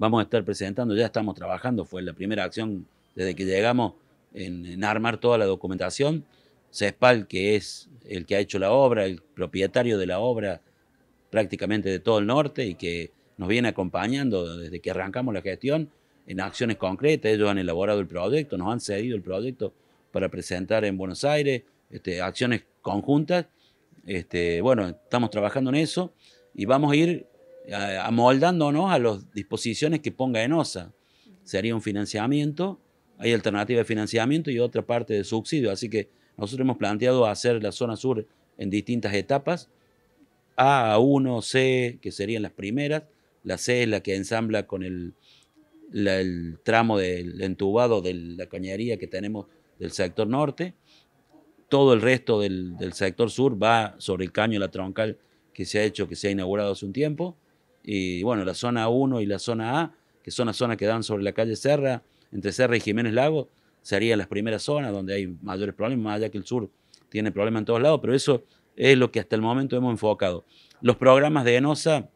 vamos a estar presentando, ya estamos trabajando, fue la primera acción desde que llegamos en, armar toda la documentación. CESPAL, que es el que ha hecho la obra, el propietario de la obra prácticamente de todo el norte y que nos viene acompañando desde que arrancamos la gestión en acciones concretas. Ellos han elaborado el proyecto, nos han cedido el proyecto para presentar en Buenos Aires, este, acciones conjuntas. Este, bueno, estamos trabajando en eso y vamos a ir eh, amoldándonos a las disposiciones que ponga en OSA Sería un financiamiento, hay alternativa de financiamiento y otra parte de subsidio. Así que nosotros hemos planteado hacer la zona sur en distintas etapas. A, A1, C, que serían las primeras. La C es la que ensambla con el, tramo del entubado de la cañería que tenemos del sector norte. Todo el resto del, del sector sur va sobre el caño de la troncal que se ha hecho, que se ha inaugurado hace un tiempo y bueno, la zona 1 y la zona A, que son las zonas que dan sobre la calle Serra, entre Serra y Jiménez Lago, serían las primeras zonas donde hay mayores problemas, más allá que el sur tiene problemas en todos lados, pero eso es lo que hasta el momento hemos enfocado. Los programas de ENOSA,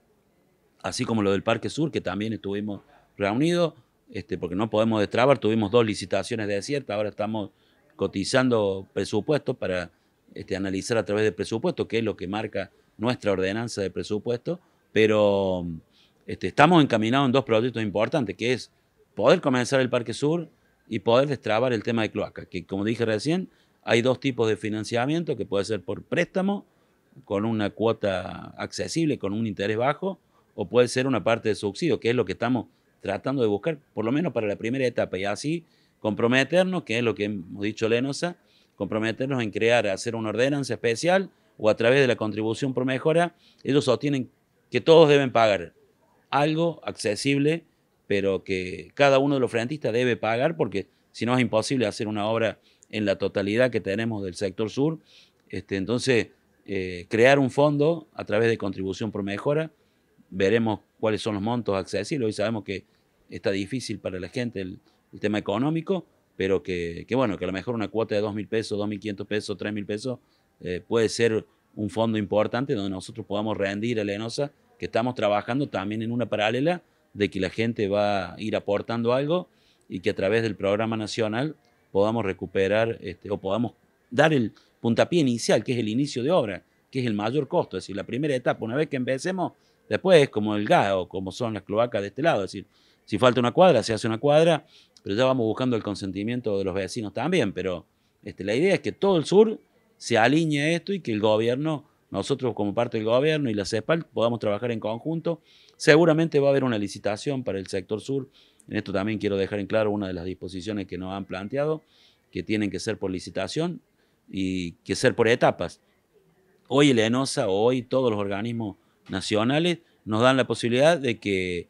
así como lo del Parque Sur, que también estuvimos reunidos, este, porque no podemos destrabar, tuvimos dos licitaciones de desierto ahora estamos cotizando presupuestos para este, analizar a través de presupuesto, que es lo que marca nuestra ordenanza de presupuesto, pero este, estamos encaminados en dos proyectos importantes, que es poder comenzar el Parque Sur y poder destrabar el tema de cloaca, que como dije recién, hay dos tipos de financiamiento, que puede ser por préstamo, con una cuota accesible, con un interés bajo, o puede ser una parte de subsidio, que es lo que estamos tratando de buscar, por lo menos para la primera etapa, y así comprometernos, que es lo que hemos dicho Lenosa, comprometernos en crear, hacer una ordenanza especial o a través de la contribución por mejora, ellos sostienen que todos deben pagar algo accesible, pero que cada uno de los frentistas debe pagar, porque si no es imposible hacer una obra en la totalidad que tenemos del sector sur. Este, entonces, eh, crear un fondo a través de contribución por mejora, veremos cuáles son los montos accesibles. Hoy sabemos que está difícil para la gente el, tema económico, pero que, que, bueno, que a lo mejor una cuota de 2.000 pesos, 2.500 pesos, 3.000 pesos eh, puede ser un fondo importante donde nosotros podamos rendir a Lenosa estamos trabajando también en una paralela de que la gente va a ir aportando algo y que a través del programa nacional podamos recuperar este, o podamos dar el puntapié inicial, que es el inicio de obra, que es el mayor costo, es decir, la primera etapa, una vez que empecemos, después es como el gas o como son las cloacas de este lado, es decir, si falta una cuadra, se hace una cuadra, pero ya vamos buscando el consentimiento de los vecinos también, pero este, la idea es que todo el sur se alinee a esto y que el gobierno nosotros como parte del gobierno y la CEPAL podamos trabajar en conjunto. Seguramente va a haber una licitación para el sector sur. En esto también quiero dejar en claro una de las disposiciones que nos han planteado, que tienen que ser por licitación y que ser por etapas. Hoy el ENOSA, hoy todos los organismos nacionales nos dan la posibilidad de que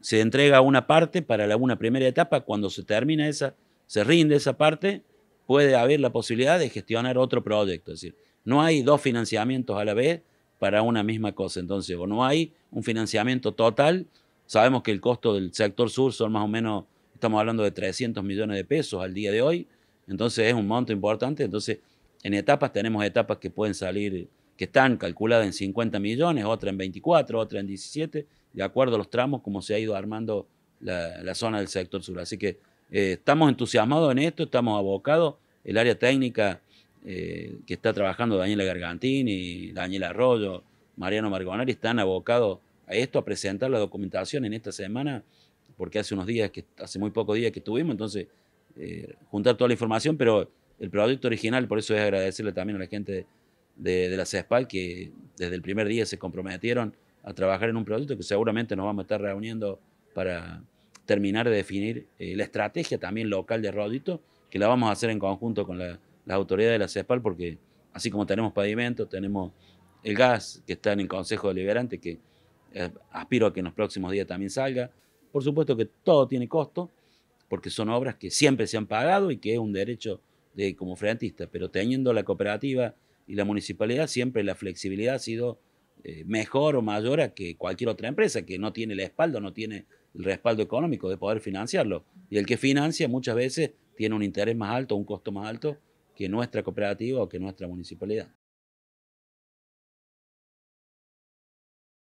se entrega una parte para la, una primera etapa, cuando se termina esa, se rinde esa parte, puede haber la posibilidad de gestionar otro proyecto. Es decir, no hay dos financiamientos a la vez para una misma cosa. Entonces, o no hay un financiamiento total. Sabemos que el costo del sector sur son más o menos, estamos hablando de 300 millones de pesos al día de hoy. Entonces, es un monto importante. Entonces, en etapas tenemos etapas que pueden salir, que están calculadas en 50 millones, otra en 24, otra en 17, de acuerdo a los tramos, como se ha ido armando la, zona del sector sur. Así que eh, estamos entusiasmados en esto, estamos abocados. El área técnica eh, que está trabajando Daniela Gargantini, Daniela Arroyo, Mariano Margonari, están abocados a esto, a presentar la documentación en esta semana, porque hace unos días, que, hace muy pocos días que estuvimos, entonces eh, juntar toda la información, pero el proyecto original, por eso es agradecerle también a la gente de, la CESPAL que desde el primer día se comprometieron a trabajar en un proyecto que seguramente nos vamos a estar reuniendo para terminar de definir eh, la estrategia también local de Rodito, que la vamos a hacer en conjunto con la las autoridades de la CEPAL porque así como tenemos pavimento, tenemos el gas que está en el Consejo Deliberante, que eh, aspiro a que en los próximos días también salga. Por supuesto que todo tiene costo, porque son obras que siempre se han pagado y que es un derecho de como freantista. pero teniendo la cooperativa y la municipalidad, siempre la flexibilidad ha sido eh, mejor o mayor a que cualquier otra empresa que no tiene la espalda, no tiene el respaldo económico de poder financiarlo. Y el que financia muchas veces tiene un interés más alto, un costo más alto que nuestra cooperativa o que nuestra municipalidad.